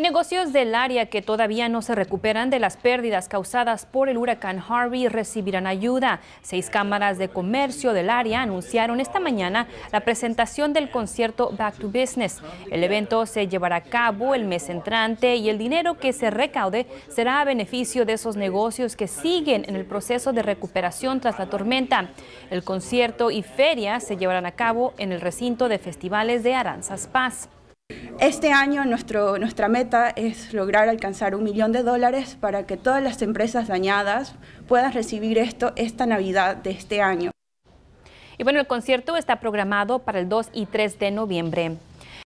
y negocios del área que todavía no se recuperan de las pérdidas causadas por el huracán Harvey recibirán ayuda. Seis cámaras de comercio del área anunciaron esta mañana la presentación del concierto Back to Business. El evento se llevará a cabo el mes entrante y el dinero que se recaude será a beneficio de esos negocios que siguen en el proceso de recuperación tras la tormenta. El concierto y feria se llevarán a cabo en el recinto de festivales de Aranzas Paz. Este año nuestro, nuestra meta es lograr alcanzar un millón de dólares para que todas las empresas dañadas puedan recibir esto esta Navidad de este año. Y bueno, el concierto está programado para el 2 y 3 de noviembre.